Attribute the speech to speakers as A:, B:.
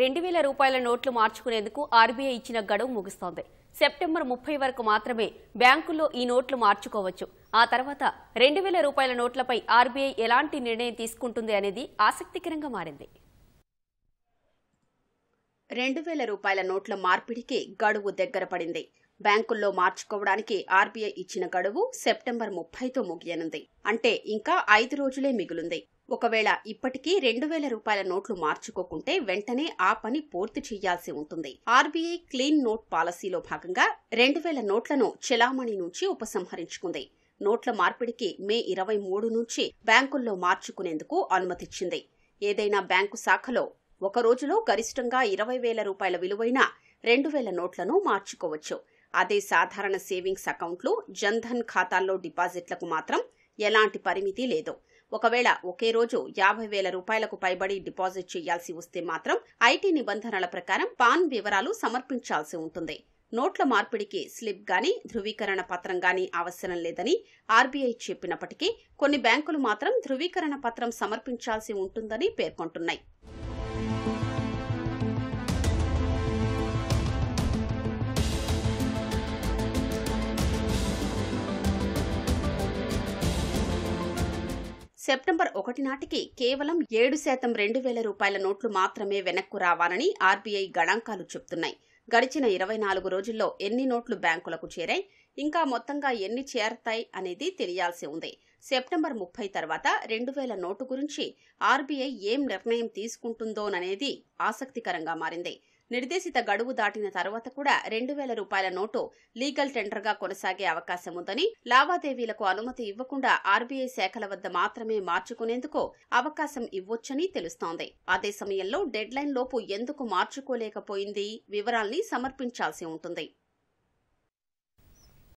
A: రెండు వేల రూపాయల నోట్లు మార్చుకునేందుకు ఆర్బీఐ ఇచ్చిన గడువు ముగుస్తోంది సెప్టెంబర్ ముప్పై వరకు మాత్రమే బ్యాంకుల్లో ఈ నోట్లు మార్చుకోవచ్చు ఆ తర్వాత రెండు వేల రూపాయల నోట్లపై ఆర్బీఐ ఎలాంటి నిర్ణయం తీసుకుంటుంది అనేది ఆసక్తికరంగా మారింది
B: రెండు వేల రూపాయల నోట్ల మార్పిడికి గడువు దగ్గర పడింది బ్యాంకుల్లో మార్చుకోవడానికి ఆర్బీఐ ఇచ్చిన గడువు సెప్టెంబర్ ముప్పైతో ముగియనుంది అంటే ఇంకా ఐదు రోజులే మిగులుంది ఒకవేళ ఇప్పటికీ రెండు వేల రూపాయల నోట్లు మార్చుకోకుంటే వెంటనే ఆ పని పూర్తి చేయాల్సి ఉంటుంది ఆర్బీఐ క్లీన్ నోట్ పాలసీలో భాగంగా రెండు వేల నోట్లను చెలామణి నుంచి ఉపసంహరించుకుంది నోట్ల మార్పిడికి మే ఇరవై మూడు నుంచి బ్యాంకుల్లో మార్చుకునేందుకు అనుమతిచ్చింది ఏదైనా బ్యాంకు శాఖలో ఒక రోజులో గరిష్టంగా ఇరవై వేల రూపాయల విలువైన రెండు వేల నోట్లను మార్చుకోవచ్చు అదే సాధారణ సేవింగ్స్ అకౌంట్లు జన్ధన్ ఖాతాల్లో డిపాజిట్లకు మాత్రం ఎలాంటి పరిమితి లేదు ఒకవేళ ఒకే రోజు యాభై వేల రూపాయలకు పైబడి డిపాజిట్ చేయాల్సి వస్తే మాత్రం ఐటీ నిబంధనల ప్రకారం పాన్ వివరాలు సమర్పించాల్సి ఉంటుంది నోట్ల మార్పిడికి స్లిప్ గాని ధృవీకరణ పత్రం గాని అవసరం లేదని ఆర్బీఐ చెప్పినప్పటికీ కొన్ని బ్యాంకులు మాత్రం ధృవీకరణ పత్రం సమర్పించాల్సి ఉంటుందని పేర్కొంటున్నాయి సెప్టెంబర్ ఒకటి నాటికి కేవలం ఏడు శాతం రెండు వేల రూపాయల నోట్లు మాత్రమే వెనక్కు రావాలని ఆర్బీఐ గణాంకాలు చెబుతున్నాయి గడిచిన ఇరవై నాలుగు రోజుల్లో ఎన్ని నోట్లు బ్యాంకులకు చేరాయి ఇంకా మొత్తంగా ఎన్ని చేరతాయి అనేది తెలియాల్సి ఉంది సెప్టెంబర్ ముప్పై తర్వాత రెండు వేల నోటు గురించి ఆర్బీఐ ఏం నిర్ణయం తీసుకుంటుందోననేది ఆసక్తికరంగా మారింది నిర్దేశిత గడువు దాటిన తర్వాత కూడా రెండు వేల రూపాయల నోటు లీగల్ టెండర్గా కొనసాగే అవకాశం ఉందని లావాదేవీలకు అనుమతి ఇవ్వకుండా ఆర్బీఐ శాఖల వద్ద మాత్రమే మార్చుకునేందుకు అవకాశం ఇవ్వొచ్చని తెలుస్తోంది అదే సమయంలో డెడ్లైన్ లోపు ఎందుకు మార్చుకోలేకపోయింది వివరాల్ని సమర్పించాల్సి ఉంటుంది